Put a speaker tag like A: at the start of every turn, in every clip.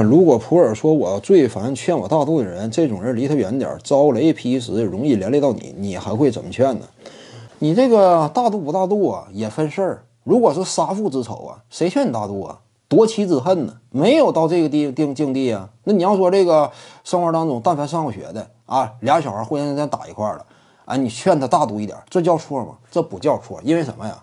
A: 如果普洱说：“我最烦劝我大度的人，这种人离他远点，遭雷劈时容易连累到你。”你还会怎么劝呢？你这个大度不大度啊，也分事儿。如果是杀父之仇啊，谁劝你大度啊？夺妻之恨呢？没有到这个地境境地啊。那你要说这个生活当中，但凡上过学的啊，俩小孩互相之间打一块了，啊，你劝他大度一点，这叫错吗？这不叫错，因为什么呀？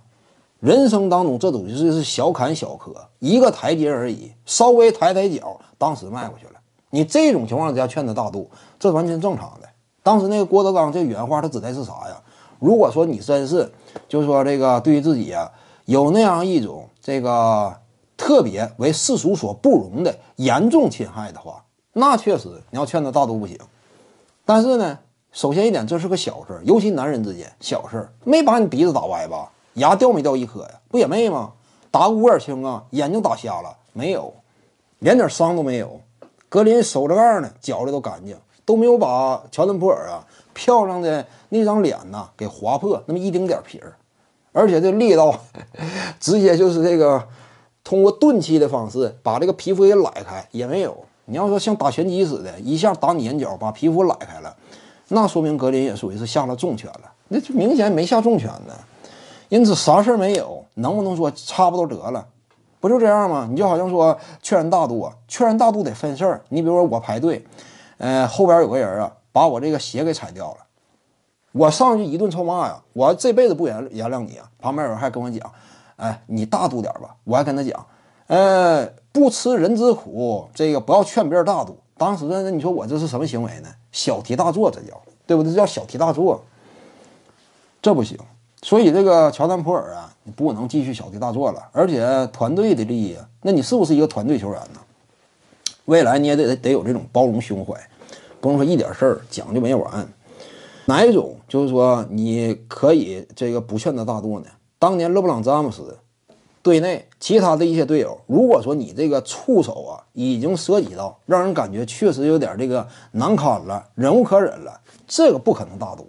A: 人生当中这种就是小坎小坷，一个台阶而已，稍微抬抬脚，当时迈过去了。你这种情况，下劝他大度，这完全正常的。当时那个郭德纲这原话，他指的是啥呀？如果说你真是，就说这个对于自己呀，有那样一种这个特别为世俗所不容的严重侵害的话，那确实你要劝他大度不行。但是呢，首先一点，这是个小事尤其男人之间小事没把你鼻子打歪吧？牙掉没掉一颗呀？不也没吗？打乌眼青啊，眼睛打瞎了没有？连点伤都没有。格林手着盖呢，脚的都干净，都没有把乔丹普尔啊漂亮的那张脸呐给划破那么一丁点皮儿。而且这力道，直接就是这个通过钝器的方式把这个皮肤给拉开，也没有。你要说像打拳击似的，一下打你眼角把皮肤拉开了，那说明格林也属于是下了重拳了。那就明显没下重拳呢。因此啥事儿没有，能不能说差不多得了？不就这样吗？你就好像说劝人大度，劝人大度得分事儿。你比如说我排队，呃，后边有个人啊，把我这个鞋给踩掉了，我上去一顿臭骂呀，我这辈子不原原谅你啊。旁边有人还跟我讲，哎，你大度点吧。我还跟他讲，呃，不吃人之苦，这个不要劝别人大度。当时呢，你说我这是什么行为呢？小题大做，这叫对不对？这叫小题大做，这不行。所以这个乔丹普尔啊，你不能继续小题大做了，而且团队的利益，那你是不是一个团队球员呢？未来你也得得有这种包容胸怀，不能说一点事儿讲就没完。哪一种就是说你可以这个不劝他大度呢？当年勒布朗詹姆斯队内其他的一些队友，如果说你这个触手啊已经涉及到让人感觉确实有点这个难堪了，忍无可忍了，这个不可能大度。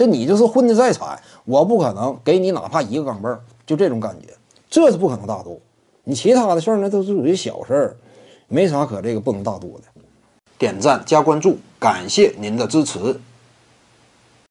A: 这你就是混的再惨，我不可能给你哪怕一个钢镚，就这种感觉，这是不可能大度。你其他的事儿那都是有些小事儿，没啥可这个不能大度的。点赞加关注，感谢您的支持。